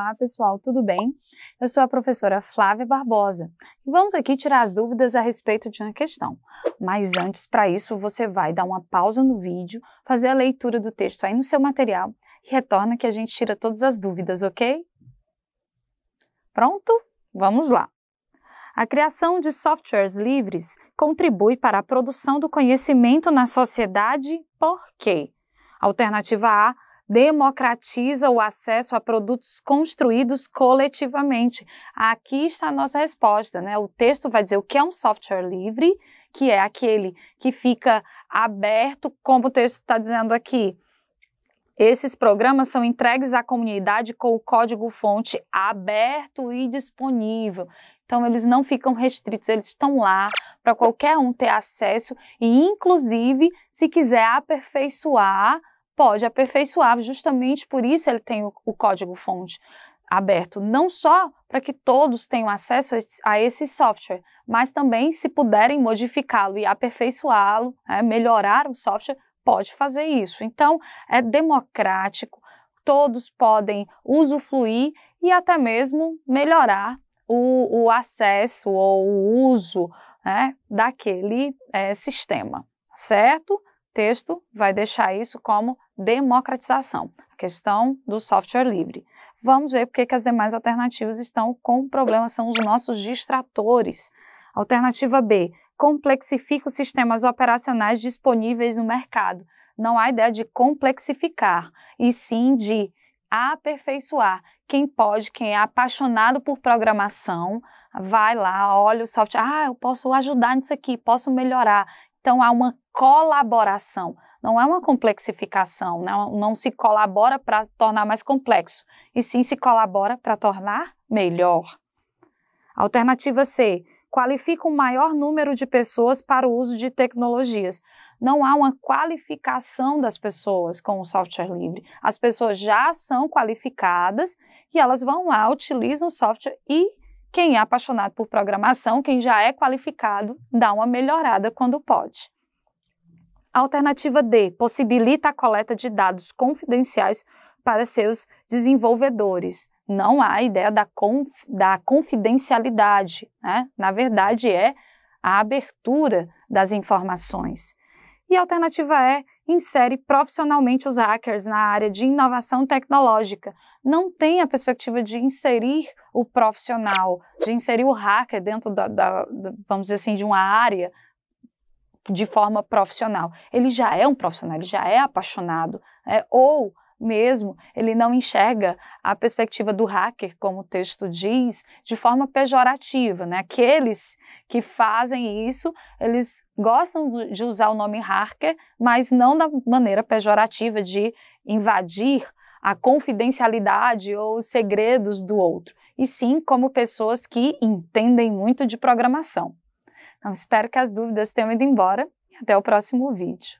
Olá, pessoal, tudo bem? Eu sou a professora Flávia Barbosa e vamos aqui tirar as dúvidas a respeito de uma questão. Mas antes, para isso, você vai dar uma pausa no vídeo, fazer a leitura do texto aí no seu material e retorna que a gente tira todas as dúvidas, ok? Pronto? Vamos lá! A criação de softwares livres contribui para a produção do conhecimento na sociedade, por quê? Alternativa A democratiza o acesso a produtos construídos coletivamente. Aqui está a nossa resposta, né? O texto vai dizer o que é um software livre, que é aquele que fica aberto, como o texto está dizendo aqui. Esses programas são entregues à comunidade com o código-fonte aberto e disponível. Então, eles não ficam restritos, eles estão lá para qualquer um ter acesso e, inclusive, se quiser aperfeiçoar pode aperfeiçoar. Justamente por isso ele tem o, o código-fonte aberto, não só para que todos tenham acesso a esse software, mas também se puderem modificá-lo e aperfeiçoá-lo, né, melhorar o software, pode fazer isso. Então, é democrático, todos podem usufruir e até mesmo melhorar o, o acesso ou o uso né, daquele é, sistema, certo? texto vai deixar isso como democratização, a questão do software livre. Vamos ver porque que as demais alternativas estão com problema, são os nossos distratores. Alternativa B, complexifica os sistemas operacionais disponíveis no mercado. Não há ideia de complexificar, e sim de aperfeiçoar. Quem pode, quem é apaixonado por programação, vai lá, olha o software, ah, eu posso ajudar nisso aqui, posso melhorar. Então há uma colaboração. Não é uma complexificação, não, não se colabora para tornar mais complexo, e sim se colabora para tornar melhor. Alternativa C. Qualifica um maior número de pessoas para o uso de tecnologias. Não há uma qualificação das pessoas com o software livre. As pessoas já são qualificadas e elas vão lá, utilizam o software e quem é apaixonado por programação, quem já é qualificado, dá uma melhorada quando pode alternativa D possibilita a coleta de dados confidenciais para seus desenvolvedores. Não há ideia da, conf, da confidencialidade, né? na verdade, é a abertura das informações. E a alternativa E insere profissionalmente os hackers na área de inovação tecnológica. Não tem a perspectiva de inserir o profissional, de inserir o hacker dentro da, da, da vamos dizer assim, de uma área de forma profissional. Ele já é um profissional, ele já é apaixonado, né? ou mesmo ele não enxerga a perspectiva do hacker, como o texto diz, de forma pejorativa. Né? Aqueles que fazem isso, eles gostam de usar o nome hacker, mas não da maneira pejorativa de invadir a confidencialidade ou os segredos do outro, e sim como pessoas que entendem muito de programação. Então, espero que as dúvidas tenham ido embora e até o próximo vídeo.